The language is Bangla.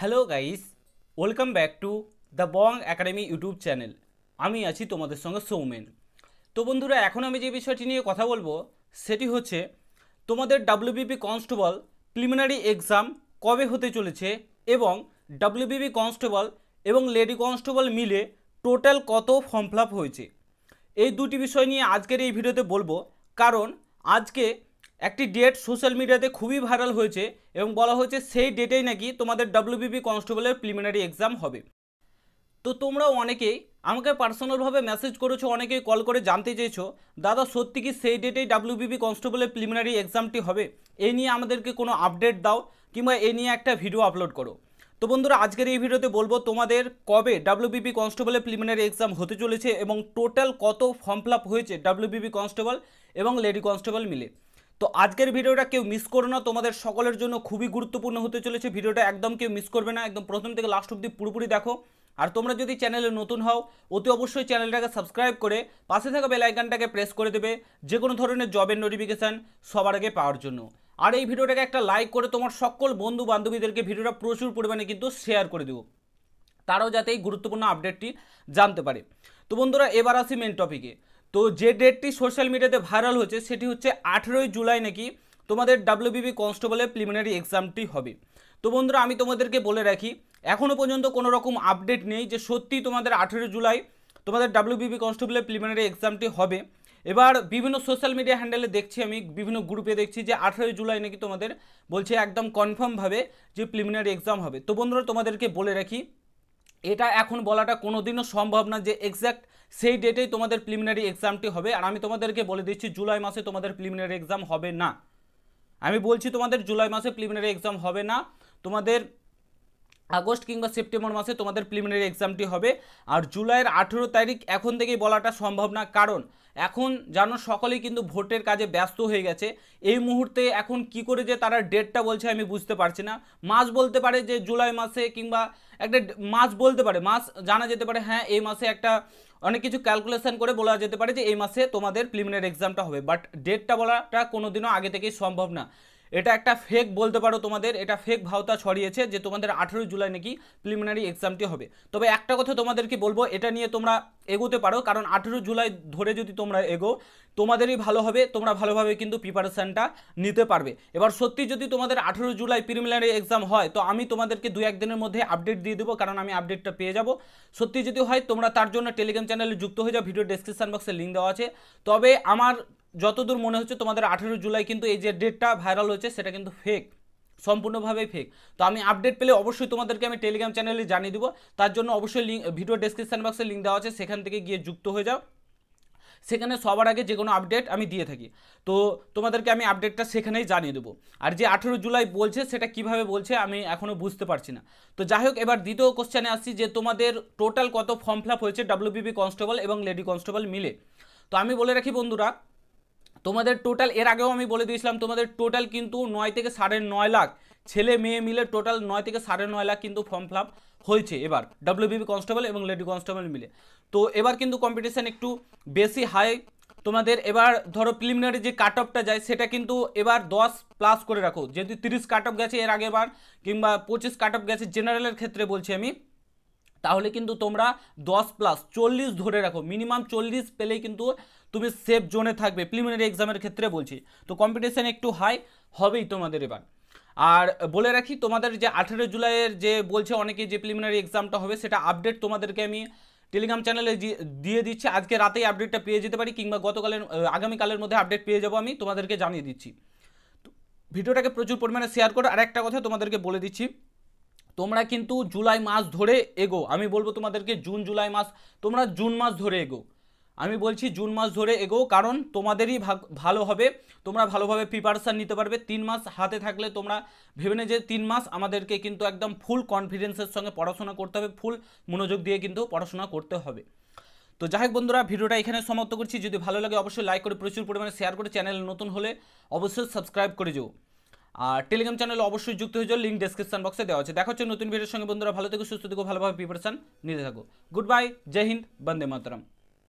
hello guys welcome back to the Bong academy YouTube channel আমি আছি তোমাদের সঙ্গে সৌমেন তো বন্ধুরা এখন আমি যে বিষয়টি নিয়ে কথা বলবো সেটি হচ্ছে তোমাদের ডাব্লিউবিপি কনস্টেবল প্রিলিমিনারি এক্সাম কবে হতে চলেছে এবং ডাব্লিউবিপি কনস্টেবল এবং লেডি কনস্টেবল মিলে টোটাল কত ফর্ম ফিল হয়েছে এই দুটি বিষয় নিয়ে আজকের এই ভিডিওতে বলবো কারণ আজকে একটি ডেট সোশ্যাল মিডিয়াতে খুবই ভাইরাল হয়েছে এবং বলা হয়েছে সেই ডেটেই নাকি তোমাদের ডাব্লিউবিপি কনস্টেবলের প্রিলিমিনারি এক্সাম হবে তো তোমরা অনেকেই আমাকে পার্সোনালভাবে মেসেজ করেছো অনেকেই কল করে জানতে চেয়েছো দাদা সত্যি কি সেই ডেটেই ডাব্লিউবিপি কনস্টেবলের প্রিলিমিনারি এক্সামটি হবে এই নিয়ে আমাদেরকে কোনো আপডেট দাও কিংবা এ নিয়ে একটা ভিডিও আপলোড করো তো বন্ধুরা আজকের এই ভিডিওতে বলবো তোমাদের কবে ডাব্লিউবিপি কনস্টেবলের প্রিলিমিনারি এক্সাম হতে চলেছে এবং টোটাল কত ফর্ম ফিল হয়েছে ডাব্লিউবিপি কনস্টেবল এবং লেডি কনস্টেবল মিলে তো আজকের ভিডিওটা কেউ মিস করো না তোমাদের সকলের জন্য খুবই গুরুত্বপূর্ণ হতে চলেছে ভিডিওটা একদম কেউ মিস করবে না একদম প্রথম থেকে লাস্ট অব্দি পুরোপুরি দেখো আর তোমরা যদি চ্যানেলে নতুন হও অতি অবশ্যই চ্যানেলটাকে সাবস্ক্রাইব করে পাশে থাকা বেলাইকানটাকে প্রেস করে দেবে যে কোনো ধরনের জবের নোটিফিকেশান সবার আগে পাওয়ার জন্য আর এই ভিডিওটাকে একটা লাইক করে তোমার সকল বন্ধু বান্ধবীদেরকে ভিডিওটা প্রচুর পরিমাণে কিন্তু শেয়ার করে দেবো তারাও যাতে এই গুরুত্বপূর্ণ আপডেটটি জানতে পারে তো বন্ধুরা এবার আসি মেন টপিকে তো যে ডেটটি সোশ্যাল মিডিয়াতে ভাইরাল হচ্ছে সেটি হচ্ছে আঠেরোই জুলাই নাকি তোমাদের ডাব্লিউবিবি কনস্টেবলের প্রিলিমিনারি এক্সামটি হবে তো বন্ধুরা আমি তোমাদেরকে বলে রাখি এখনও পর্যন্ত কোনো রকম আপডেট নেই যে সত্যি তোমাদের আঠেরোই জুলাই তোমাদের ডাব্লিউবিবি কনস্টেবলের প্রিলিমিনারি এক্সামটি হবে এবার বিভিন্ন সোশ্যাল মিডিয়া হ্যান্ডেলে দেখছি আমি বিভিন্ন গ্রুপে দেখছি যে আঠেরোই জুলাই নাকি তোমাদের বলছে একদম কনফার্মভাবে যে প্রিলিমিনারি এক্সাম হবে তো বন্ধুরা তোমাদেরকে বলে রাখি এটা এখন বলাটা কোনো দিনও সম্ভব না যে এক্স্যাক্ট সেই ডেটেই তোমাদের প্রিলিমিনারি এক্সামটি হবে আর আমি তোমাদেরকে বলে দিচ্ছি জুলাই মাসে তোমাদের প্রিলিমিনারি এক্সাম হবে না আমি বলছি তোমাদের জুলাই মাসে প্রিলিমিনারি এক্সাম হবে না তোমাদের আগস্ট কিংবা সেপ্টেম্বর মাসে তোমাদের প্রিলিমিনারি এক্সামটি হবে আর জুলাইয়ের আঠেরো তারিখ এখন থেকেই বলাটা সম্ভব না কারণ এখন জানো সকলেই কিন্তু ভোটের কাজে ব্যস্ত হয়ে গেছে এই মুহূর্তে এখন কি করে যে তারা ডেটটা বলছে আমি বুঝতে পারছি না মাস বলতে পারে যে জুলাই মাসে কিংবা একটা মাস বলতে পারে মাস জানা যেতে পারে হ্যাঁ এই মাসে একটা অনেক কিছু ক্যালকুলেশন করে বলা যেতে পারে যে এই মাসে তোমাদের প্রিলিমিনারি এক্সামটা হবে বাট ডেটটা বলাটা কোনো দিনও আগে থেকেই সম্ভব না এটা একটা ফেক বলতে পারো তোমাদের এটা ফেক ভাওতা ছড়িয়েছে যে তোমাদের আঠেরোই জুলাই নাকি প্রিলিমিনারি এক্সামটি হবে তবে একটা কথা তোমাদেরকে বলবো এটা নিয়ে তোমরা এগোতে পারো কারণ আঠেরো জুলাই ধরে যদি তোমরা এগো তোমাদেরই ভালো হবে তোমরা ভালোভাবে কিন্তু প্রিপারেশানটা নিতে পারবে এবার সত্যি যদি তোমাদের আঠেরো জুলাই প্রিলিমিনারি এক্সাম হয় তো আমি তোমাদেরকে দু একদিনের মধ্যে আপডেট দিয়ে দেবো কারণ আমি আপডেটটা পেয়ে যাব সত্যি যদি হয় তোমরা তার জন্য টেলিগ্রাম চ্যানেলে যুক্ত হয়ে যাও ভিডিও ডিসক্রিপশান বক্সে লিঙ্ক দেওয়া আছে তবে আমার যতদূর মনে হচ্ছে তোমাদের আঠেরো জুলাই কিন্তু এই যে ডেটটা ভাইরাল হয়েছে সেটা কিন্তু ফেক সম্পূর্ণভাবে ফেক তো আমি আপডেট পেলে অবশ্যই তোমাদেরকে আমি টেলিগ্রাম চ্যানেলে জানিয়ে দেবো তার জন্য অবশ্যই লিঙ্ক ভিডিও ডেসক্রিপশান বক্সে লিঙ্ক দেওয়া আছে সেখান থেকে গিয়ে যুক্ত হয়ে যাও সেখানে সবার আগে যে কোনো আপডেট আমি দিয়ে থাকি তো তোমাদেরকে আমি আপডেটটা সেখানেই জানিয়ে দেবো আর যে আঠেরো জুলাই বলছে সেটা কিভাবে বলছে আমি এখনও বুঝতে পারছি না তো যাই হোক এবার দ্বিতীয় কোশ্চেনে আসছি যে তোমাদের টোটাল কত ফর্ম ফিল হয়েছে ডাব্লিউবিবি কনস্টেবল এবং লেডি কনস্টেবল মিলে তো আমি বলে রাখি বন্ধুরা তোমাদের টোটাল এর আগেও আমি বলে দিয়েছিলাম তোমাদের টোটাল কিন্তু নয় থেকে সাড়ে নয় লাখ ছেলে মেয়ে মিলে টোটাল নয় থেকে সাড়ে নয় লাখ কিন্তু ফর্ম ফিল হয়েছে এবার ডাব্লিউবিপি কনস্টেবল এবং লেডি কনস্টেবল মিলে তো এবার কিন্তু কম্পিটিশান একটু বেশি হাই তোমাদের এবার ধরো প্রিলিমিনারি যে কাট অফটা যায় সেটা কিন্তু এবার দশ প্লাস করে রাখো যেহেতু তিরিশ কাট অফ গেছে এর আগেবার কিংবা পঁচিশ কাট অফ গেছে জেনারেলের ক্ষেত্রে বলছি আমি তাহলে কিন্তু তোমরা দশ প্লাস চল্লিশ ধরে রাখো মিনিমাম চল্লিশ পেলেই কিন্তু তুমি সেফ জোনে থাকবে প্রিলিমিনারি এক্সামের ক্ষেত্রে বলছি তো কম্পিটিশান একটু হাই হবেই তোমাদের এবার আর বলে রাখি তোমাদের যে আঠেরো জুলাইয়ের যে বলছে অনেকে যে প্রিলিমিনারি এক্সামটা হবে সেটা আপডেট তোমাদেরকে আমি টেলিগ্রাম চ্যানেলে দিয়ে দিচ্ছি আজকে রাতেই আপডেটটা পেয়ে যেতে পারি কিংবা গতকালের আগামীকালের মধ্যে আপডেট পেয়ে যাবো আমি তোমাদেরকে জানিয়ে দিচ্ছি ভিডিওটাকে প্রচুর পরিমাণে শেয়ার করো আর একটা কথা তোমাদেরকে বলে দিচ্ছি তোমরা কিন্তু জুলাই মাস ধরে এগো আমি বলবো তোমাদেরকে জুন জুলাই মাস তোমরা জুন মাস ধরে এগো আমি বলছি জুন মাস ধরে এগো কারণ তোমাদেরই ভালো হবে তোমরা ভালোভাবে প্রিপারেশান নিতে পারবে তিন মাস হাতে থাকলে তোমরা ভেবে নে যে তিন মাস আমাদেরকে কিন্তু একদম ফুল কনফিডেন্সের সঙ্গে পড়াশোনা করতে হবে ফুল মনোযোগ দিয়ে কিন্তু পড়াশোনা করতে হবে তো যাই হোক বন্ধুরা ভিডিওটা এখানে সমাপ্ত করছি যদি ভালো লাগে অবশ্যই লাইক করে প্রচুর পরিমাণে শেয়ার করে চ্যানেল নতুন হলে অবশ্যই সাবস্ক্রাইব করে যেও আর টেলিগ্রাম চ্যানেলে অবশ্যই যুক্ত হয়ে যাও লিঙ্ক ডিসক্রিপশন বক্সে দেওয়া আছে দেখা হচ্ছে নতুন ভিডিওর সঙ্গে বন্ধুরা ভালো থেকো সুস্থ থেকে ভালোভাবে প্রিপারেশন নিতে থাকো গুড বাই জয় হিন্দ বন্দে মাতরম